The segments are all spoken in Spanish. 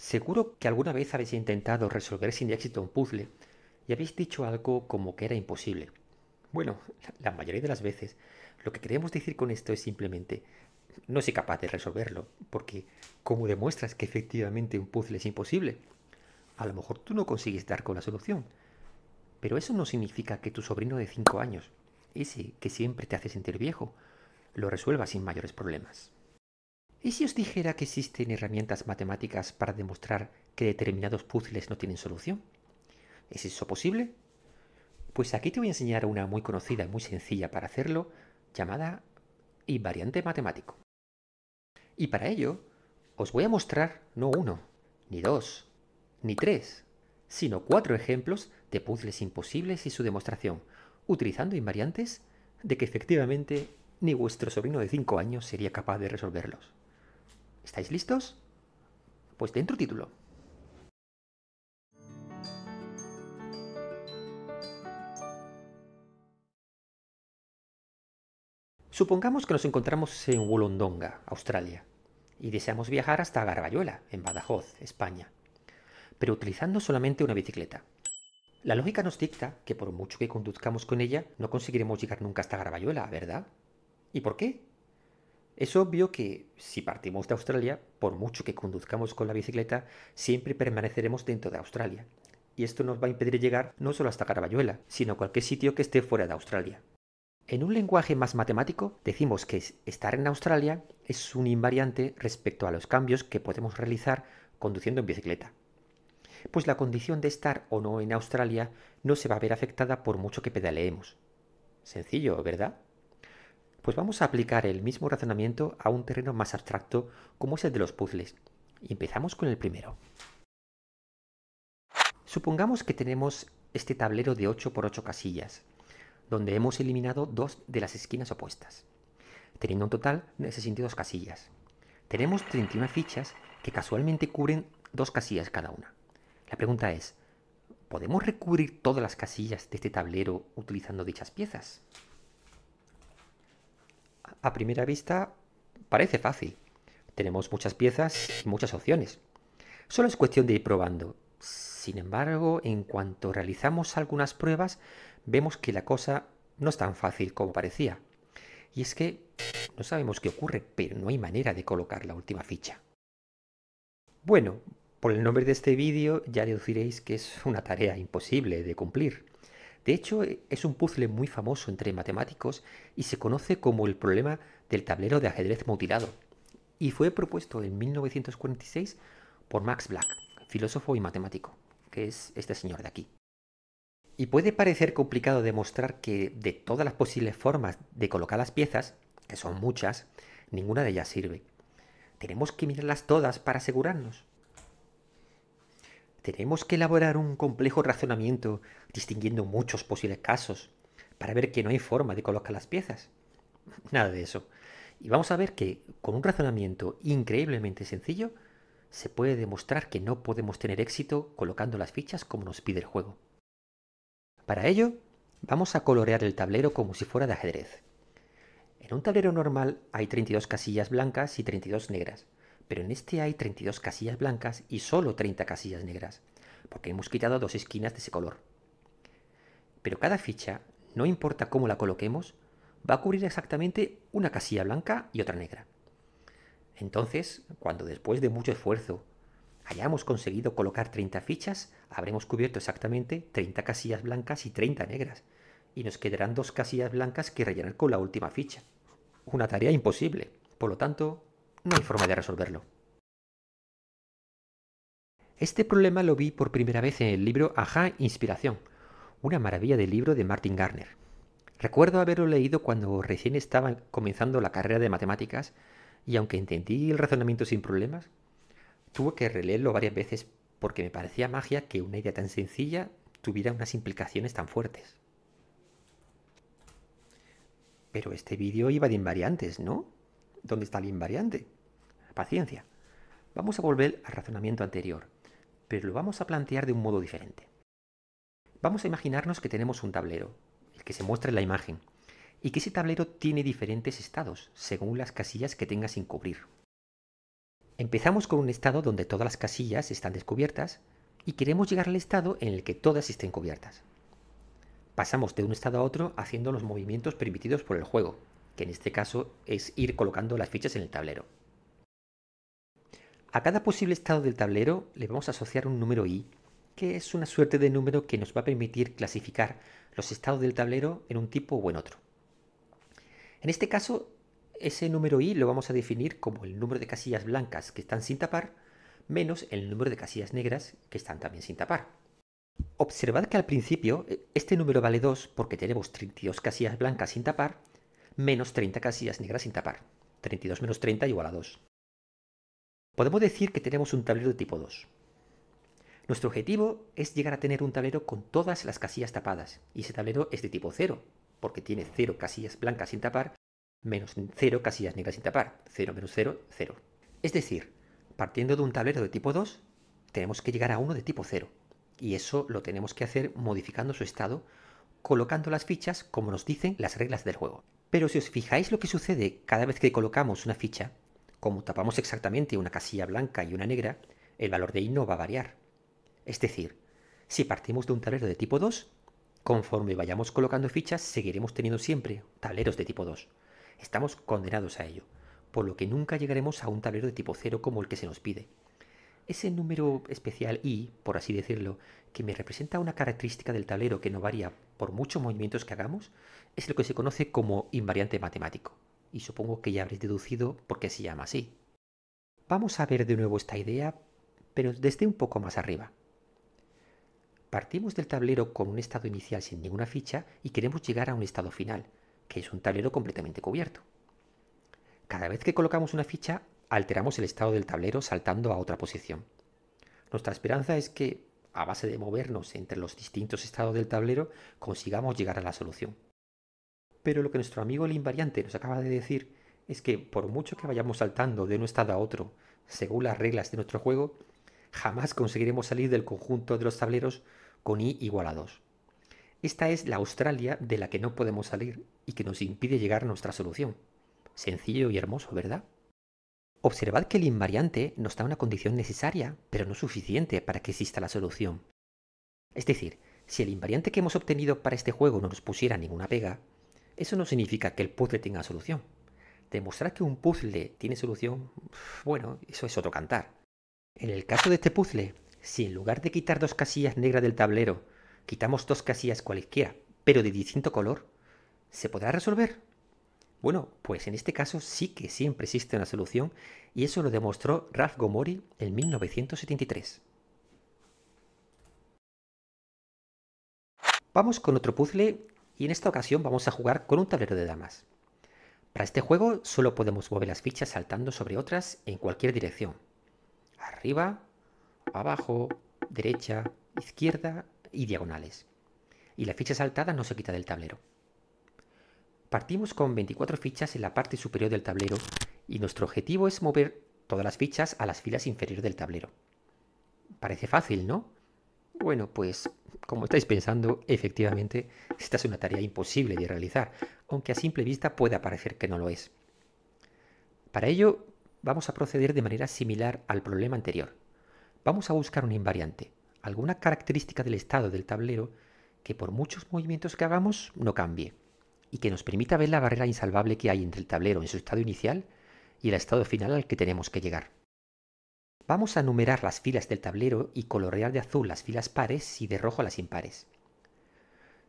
Seguro que alguna vez habéis intentado resolver sin éxito un puzzle y habéis dicho algo como que era imposible. Bueno, la mayoría de las veces lo que queremos decir con esto es simplemente no soy capaz de resolverlo, porque ¿cómo demuestras que efectivamente un puzzle es imposible? A lo mejor tú no consigues dar con la solución, pero eso no significa que tu sobrino de 5 años, ese que siempre te hace sentir viejo, lo resuelva sin mayores problemas. ¿Y si os dijera que existen herramientas matemáticas para demostrar que determinados puzzles no tienen solución? ¿Es eso posible? Pues aquí te voy a enseñar una muy conocida y muy sencilla para hacerlo, llamada invariante matemático. Y para ello, os voy a mostrar no uno, ni dos, ni tres, sino cuatro ejemplos de puzzles imposibles y su demostración, utilizando invariantes de que efectivamente ni vuestro sobrino de 5 años sería capaz de resolverlos. ¿Estáis listos? Pues dentro título. Supongamos que nos encontramos en Wollondonga, Australia, y deseamos viajar hasta Garbayuela, en Badajoz, España, pero utilizando solamente una bicicleta. La lógica nos dicta que por mucho que conduzcamos con ella, no conseguiremos llegar nunca hasta Garbayuela, ¿verdad? ¿Y por qué? Es obvio que si partimos de Australia, por mucho que conduzcamos con la bicicleta, siempre permaneceremos dentro de Australia. Y esto nos va a impedir llegar no solo hasta Carabayuela, sino a cualquier sitio que esté fuera de Australia. En un lenguaje más matemático, decimos que estar en Australia es un invariante respecto a los cambios que podemos realizar conduciendo en bicicleta. Pues la condición de estar o no en Australia no se va a ver afectada por mucho que pedaleemos. Sencillo, ¿verdad? Pues vamos a aplicar el mismo razonamiento a un terreno más abstracto como es el de los puzzles. empezamos con el primero. Supongamos que tenemos este tablero de 8x8 casillas, donde hemos eliminado dos de las esquinas opuestas, teniendo un total de 62 casillas. Tenemos 31 fichas que casualmente cubren dos casillas cada una. La pregunta es, ¿podemos recubrir todas las casillas de este tablero utilizando dichas piezas? a primera vista parece fácil. Tenemos muchas piezas y muchas opciones. Solo es cuestión de ir probando. Sin embargo, en cuanto realizamos algunas pruebas, vemos que la cosa no es tan fácil como parecía. Y es que no sabemos qué ocurre, pero no hay manera de colocar la última ficha. Bueno, por el nombre de este vídeo ya deduciréis que es una tarea imposible de cumplir. De hecho, e, es un puzzle muy famoso entre matemáticos y se conoce como el problema del tablero de ajedrez mutilado, y fue propuesto en 1946 por Max Black, filósofo y matemático, que es este señor de aquí. Y puede parecer complicado demostrar que de todas las posibles formas de colocar las piezas, que son muchas, ninguna de ellas sirve. Tenemos que mirarlas todas para asegurarnos tenemos que elaborar un complejo razonamiento distinguiendo muchos posibles casos para ver que no hay forma de colocar las piezas. Nada de eso. Y vamos a ver que con un razonamiento increíblemente sencillo se puede demostrar que no podemos tener éxito colocando las fichas como nos pide el juego. Para ello, vamos a colorear el tablero como si fuera de ajedrez. En un tablero normal hay 32 casillas blancas y 32 negras pero en este hay 32 casillas blancas y solo 30 casillas negras, porque hemos quitado dos esquinas de ese color. Pero cada ficha, no importa cómo la coloquemos, va a cubrir exactamente una casilla blanca y otra negra. Entonces, cuando después de mucho esfuerzo hayamos conseguido colocar 30 fichas, habremos cubierto exactamente 30 casillas blancas y 30 negras, y nos quedarán dos casillas blancas que rellenar con la última ficha. Una tarea imposible. Por lo tanto, no hay forma de resolverlo. Este problema lo vi por primera vez en el libro Ajá, Inspiración, una maravilla de libro de Martin Garner. Recuerdo haberlo leído cuando recién estaba comenzando la carrera de matemáticas y aunque entendí el razonamiento sin problemas, tuve que releerlo varias veces porque me parecía magia que una idea tan sencilla tuviera unas implicaciones tan fuertes. Pero este vídeo iba de invariantes, ¿no? ¿Dónde está el invariante? Paciencia. Vamos a volver al razonamiento anterior, pero lo vamos a plantear de un modo diferente. Vamos a imaginarnos que tenemos un tablero, el que se muestra en la imagen, y que ese tablero tiene diferentes estados, según las casillas que tenga sin cubrir. Empezamos con un estado donde todas las casillas están descubiertas y queremos llegar al estado en el que todas estén cubiertas. Pasamos de un estado a otro haciendo los movimientos permitidos por el juego, que en este caso es ir colocando las fichas en el tablero. A cada posible estado del tablero le vamos a asociar un número i, que es una suerte de número que nos va a permitir clasificar los estados del tablero en un tipo o en otro. En este caso, ese número i lo vamos a definir como el número de casillas blancas que están sin tapar menos el número de casillas negras que están también sin tapar. Observad que al principio eh, este número vale 2 porque tenemos 32 casillas blancas sin tapar menos 30 casillas negras sin tapar. 32 menos 30 igual a 2. Podemos decir que tenemos un tablero de tipo 2. Nuestro objetivo es llegar a tener un tablero con todas las casillas tapadas, y ese tablero es de tipo 0, porque tiene 0 casillas blancas sin tapar, menos 0 casillas negras sin tapar, 0 menos 0, 0. Es decir, partiendo de un tablero de tipo 2, tenemos que llegar a uno de tipo 0, y eso lo tenemos que hacer modificando su estado, colocando las fichas como nos dicen las reglas del juego. Pero si os fijáis lo que sucede cada vez que colocamos una ficha, como tapamos exactamente una casilla blanca y una negra, el valor de i no va a variar. Es decir, si partimos de un tablero de tipo 2, conforme vayamos colocando fichas seguiremos teniendo siempre tableros de tipo 2. Estamos condenados a ello, por lo que nunca llegaremos a un tablero de tipo 0 como el que se nos pide. Ese número especial y, por así decirlo, que me representa una característica del tablero que no varía por muchos movimientos que hagamos, es lo que se conoce como invariante matemático. Y supongo que ya habréis deducido por qué se llama así. Vamos a ver de nuevo esta idea, pero desde un poco más arriba. Partimos del tablero con un estado inicial sin ninguna ficha y queremos llegar a un estado final, que es un tablero completamente cubierto. Cada vez que colocamos una ficha, alteramos el estado del tablero saltando a otra posición. Nuestra esperanza es que, a base de movernos entre los distintos estados del tablero, consigamos llegar a la solución. Pero lo que nuestro amigo el invariante nos acaba de decir es que por mucho que vayamos saltando de un estado a otro, según las reglas de nuestro juego, jamás conseguiremos salir del conjunto de los tableros con i igual a 2. Esta es la Australia de la que no podemos salir y que nos impide llegar a nuestra solución. Sencillo y hermoso, ¿verdad? Observad que el invariante nos da una condición necesaria, pero no suficiente para que exista la solución. Es decir, si el invariante que hemos obtenido para este juego no nos pusiera ninguna pega, eso no significa que el puzzle tenga solución. Demostrar que un puzzle tiene solución, bueno, eso es otro cantar. En el caso de este puzzle, si en lugar de quitar dos casillas negras del tablero, quitamos dos casillas cualquiera, pero de distinto color, ¿se podrá resolver? Bueno, pues en este caso sí que siempre existe una solución y eso lo demostró Ralph Gomori en 1973. Vamos con otro puzzle y en esta ocasión vamos a jugar con un tablero de damas. Para este juego solo podemos mover las fichas saltando sobre otras en cualquier dirección. Arriba, abajo, derecha, izquierda y diagonales. Y la ficha saltada no se quita del tablero. Partimos con 24 fichas en la parte superior del tablero y nuestro objetivo es mover todas las fichas a las filas inferiores del tablero. Parece fácil, ¿no? Bueno, pues como estáis pensando, efectivamente, esta es una tarea imposible de realizar, aunque a simple vista pueda parecer que no lo es. Para ello, vamos a proceder de manera similar al problema anterior. Vamos a buscar un invariante, alguna característica del estado del tablero que por muchos movimientos que hagamos no cambie y que nos permita ver la barrera insalvable que hay entre el tablero en su estado inicial y el estado final al que tenemos que llegar. Vamos a numerar las filas del tablero y colorear de azul las filas pares y de rojo las impares.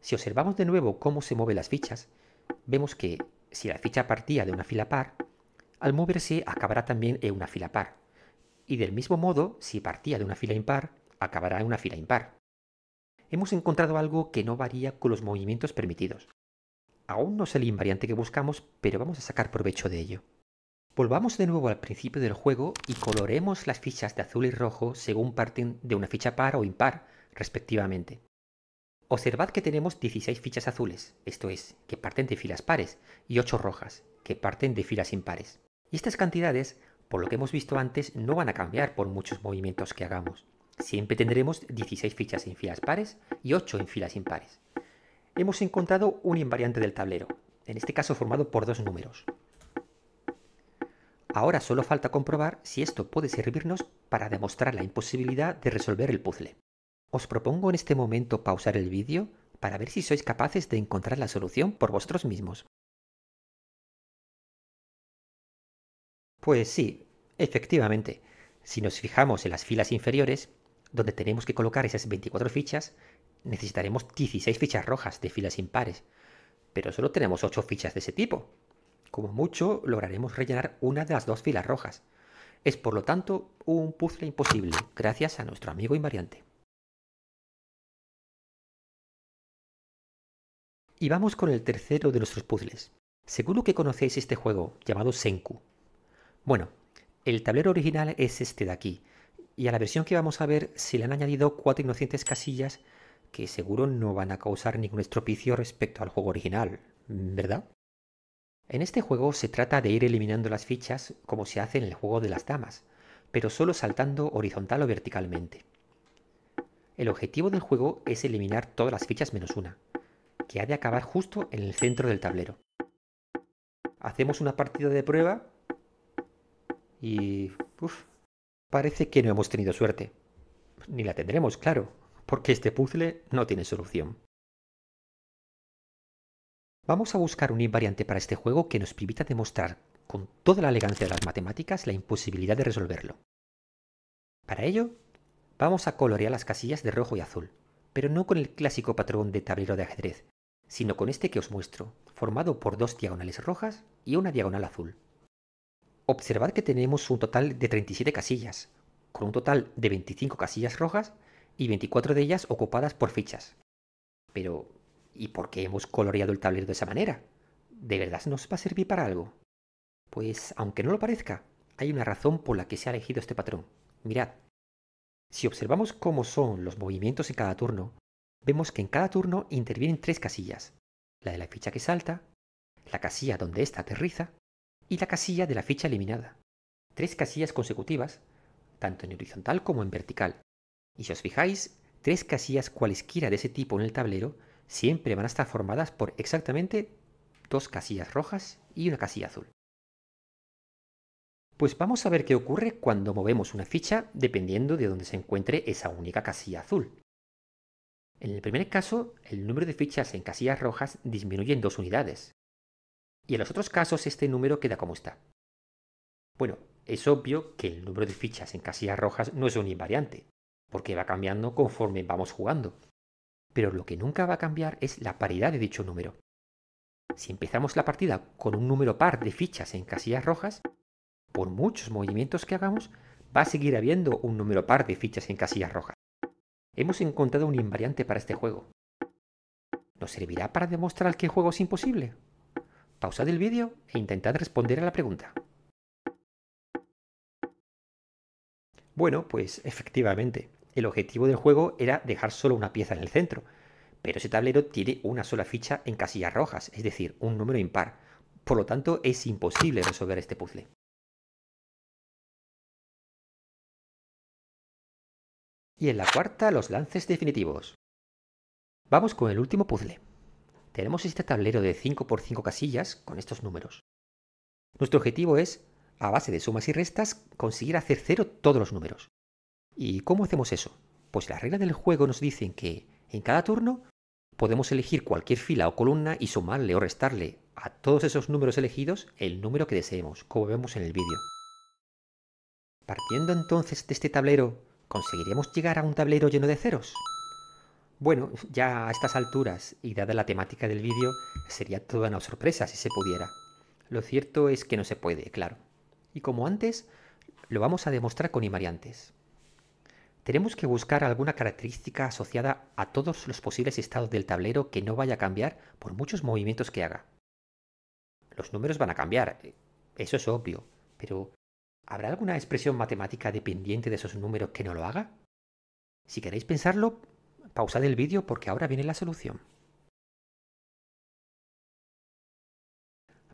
Si observamos de nuevo cómo se mueven las fichas, vemos que si la ficha partía de una fila par, al moverse acabará también en una fila par. Y del mismo modo, si partía de una fila impar, acabará en una fila impar. Hemos encontrado algo que no varía con los movimientos permitidos. Aún no es el invariante que buscamos, pero vamos a sacar provecho de ello. Volvamos de nuevo al principio del juego y coloremos las fichas de azul y rojo según parten de una ficha par o impar, respectivamente. Observad que tenemos 16 fichas azules, esto es, que parten de filas pares, y 8 rojas, que parten de filas impares. Y estas cantidades, por lo que hemos visto antes, no van a cambiar por muchos movimientos que hagamos. Siempre tendremos 16 fichas en filas pares y 8 en filas impares hemos encontrado un invariante del tablero, en este caso formado por dos números. Ahora solo falta comprobar si esto puede servirnos para demostrar la imposibilidad de resolver el puzzle. Os propongo en este momento pausar el vídeo para ver si sois capaces de encontrar la solución por vosotros mismos. Pues sí, efectivamente, si nos fijamos en las filas inferiores, donde tenemos que colocar esas 24 fichas, necesitaremos 16 fichas rojas de filas impares. Pero solo tenemos 8 fichas de ese tipo. Como mucho, lograremos rellenar una de las dos filas rojas. Es por lo tanto un puzzle imposible, gracias a nuestro amigo invariante. Y vamos con el tercero de nuestros puzzles. Seguro que conocéis este juego llamado Senku. Bueno, el tablero original es este de aquí, y a la versión que vamos a ver se le han añadido cuatro inocentes casillas que seguro no van a causar ningún estropicio respecto al juego original, ¿verdad? En este juego se trata de ir eliminando las fichas como se hace en el juego de las damas, pero solo saltando horizontal o verticalmente. El objetivo del juego es eliminar todas las fichas menos una, que ha de acabar justo en el centro del tablero. Hacemos una partida de prueba y... Uf, Parece que no hemos tenido suerte. Ni la tendremos, claro, porque este puzzle no tiene solución. Vamos a buscar un invariante para este juego que nos permita demostrar, con toda la elegancia de las matemáticas, la imposibilidad de resolverlo. Para ello, vamos a colorear las casillas de rojo y azul, pero no con el clásico patrón de tablero de ajedrez, sino con este que os muestro, formado por dos diagonales rojas y una diagonal azul. Observad que tenemos un total de 37 casillas, con un total de 25 casillas rojas y 24 de ellas ocupadas por fichas. Pero, ¿y por qué hemos coloreado el tablero de esa manera? ¿De verdad nos va a servir para algo? Pues, aunque no lo parezca, hay una razón por la que se ha elegido este patrón. Mirad. Si observamos cómo son los movimientos en cada turno, vemos que en cada turno intervienen tres casillas. La de la ficha que salta, la casilla donde ésta aterriza y la casilla de la ficha eliminada. Tres casillas consecutivas, tanto en horizontal como en vertical. Y si os fijáis, tres casillas cualesquiera de ese tipo en el tablero siempre van a estar formadas por exactamente dos casillas rojas y una casilla azul. Pues vamos a ver qué ocurre cuando movemos una ficha dependiendo de dónde se encuentre esa única casilla azul. En el primer caso, el número de fichas en casillas rojas disminuye en dos unidades, y en los otros casos este número queda como está. Bueno, es obvio que el número de fichas en casillas rojas no es un invariante, porque va cambiando conforme vamos jugando. Pero lo que nunca va a cambiar es la paridad de dicho número. Si empezamos la partida con un número par de fichas en casillas rojas, por muchos movimientos que hagamos, va a seguir habiendo un número par de fichas en casillas rojas. Hemos encontrado un invariante para este juego. ¿Nos servirá para demostrar que el juego es imposible? pausad el vídeo e intentad responder a la pregunta. Bueno, pues efectivamente, el objetivo del juego era dejar solo una pieza en el centro, pero ese tablero tiene una sola ficha en casillas rojas, es decir, un número impar. Por lo tanto, es imposible resolver este puzzle. Y en la cuarta, los lances definitivos. Vamos con el último puzzle tenemos este tablero de 5 por 5 casillas con estos números. Nuestro objetivo es, a base de sumas y restas, conseguir hacer cero todos los números. ¿Y cómo hacemos eso? Pues las reglas del juego nos dicen que, en cada turno, podemos elegir cualquier fila o columna y sumarle o restarle a todos esos números elegidos el número que deseemos, como vemos en el vídeo. Partiendo entonces de este tablero, ¿conseguiríamos llegar a un tablero lleno de ceros? Bueno, ya a estas alturas y dada la temática del vídeo, sería toda una sorpresa si se pudiera. Lo cierto es que no se puede, claro. Y como antes, lo vamos a demostrar con invariantes. Tenemos que buscar alguna característica asociada a todos los posibles estados del tablero que no vaya a cambiar por muchos movimientos que haga. Los números van a cambiar, eh, eso es obvio, pero ¿habrá alguna expresión matemática dependiente de esos números que no lo haga? Si queréis pensarlo, Pausad el vídeo porque ahora viene la solución.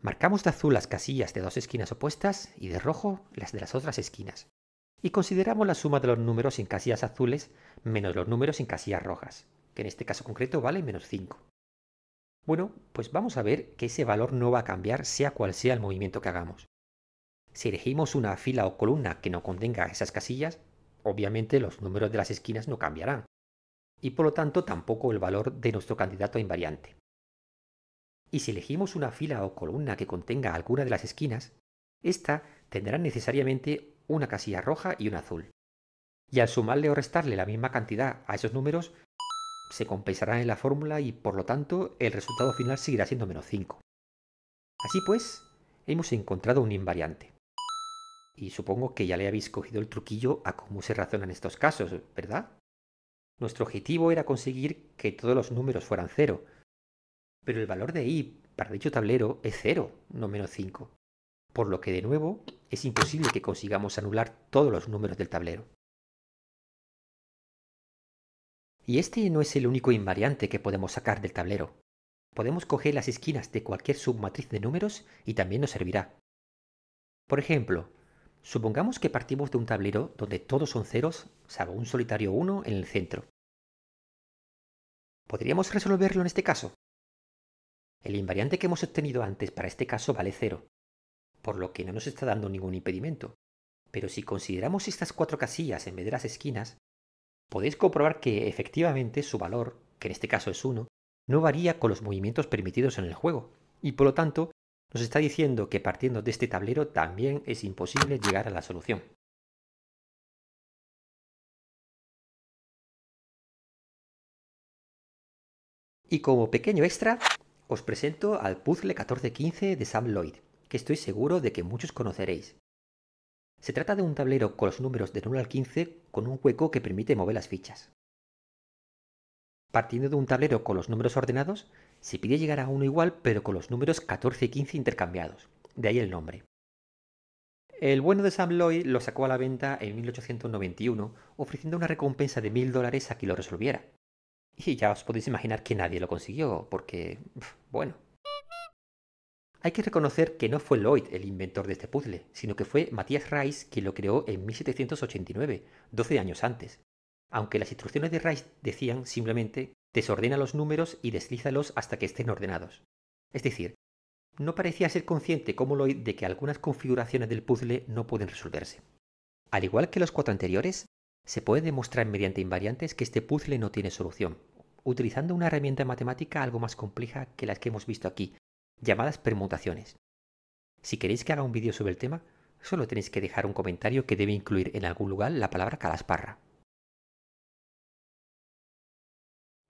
Marcamos de azul las casillas de dos esquinas opuestas y de rojo las de las otras esquinas. Y consideramos la suma de los números en casillas azules menos los números en casillas rojas, que en este caso concreto vale menos 5. Bueno, pues vamos a ver que ese valor no va a cambiar sea cual sea el movimiento que hagamos. Si elegimos una fila o columna que no contenga esas casillas, obviamente los números de las esquinas no cambiarán y por lo tanto tampoco el valor de nuestro candidato invariante. Y si elegimos una fila o columna que contenga alguna de las esquinas, ésta tendrá necesariamente una casilla roja y una azul. Y al sumarle o restarle la misma cantidad a esos números, se compensará en la fórmula y por lo tanto el resultado final seguirá siendo menos 5. Así pues, hemos encontrado un invariante. Y supongo que ya le habéis cogido el truquillo a cómo se razonan estos casos, ¿verdad? Nuestro objetivo era conseguir que todos los números fueran cero, pero el valor de i para dicho tablero es 0, no menos 5, por lo que de nuevo es imposible que consigamos anular todos los números del tablero. Y este no es el único invariante que podemos sacar del tablero. Podemos coger las esquinas de cualquier submatriz de números y también nos servirá. Por ejemplo, supongamos que partimos de un tablero donde todos son ceros, salvo un solitario 1 en el centro. ¿Podríamos resolverlo en este caso? El invariante que hemos obtenido antes para este caso vale cero, por lo que no nos está dando ningún impedimento. Pero si consideramos estas cuatro casillas en vez de las esquinas, podéis comprobar que efectivamente su valor, que en este caso es 1, no varía con los movimientos permitidos en el juego, y por lo tanto nos está diciendo que partiendo de este tablero también es imposible llegar a la solución. Y como pequeño extra, os presento al puzzle 1415 de Sam Lloyd, que estoy seguro de que muchos conoceréis. Se trata de un tablero con los números de 1 al 15 con un hueco que permite mover las fichas. Partiendo de un tablero con los números ordenados, se pide llegar a uno igual pero con los números 14 y 15 intercambiados, de ahí el nombre. El bueno de Sam Lloyd lo sacó a la venta en 1891, ofreciendo una recompensa de 1000 dólares a quien lo resolviera, y ya os podéis imaginar que nadie lo consiguió, porque, bueno. Hay que reconocer que no fue Lloyd el inventor de este puzzle, sino que fue Matthias Rice quien lo creó en 1789, 12 años antes. Aunque las instrucciones de Rice decían simplemente desordena los números y deslízalos hasta que estén ordenados. Es decir, no parecía ser consciente como Lloyd de que algunas configuraciones del puzzle no pueden resolverse. Al igual que los cuatro anteriores, se puede demostrar mediante invariantes que este puzzle no tiene solución, utilizando una herramienta matemática algo más compleja que las que hemos visto aquí, llamadas permutaciones. Si queréis que haga un vídeo sobre el tema, solo tenéis que dejar un comentario que debe incluir en algún lugar la palabra calasparra.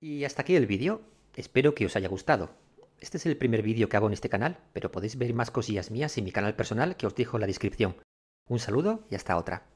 Y hasta aquí el vídeo, espero que os haya gustado. Este es el primer vídeo que hago en este canal, pero podéis ver más cosillas mías en mi canal personal que os dejo en la descripción. Un saludo y hasta otra.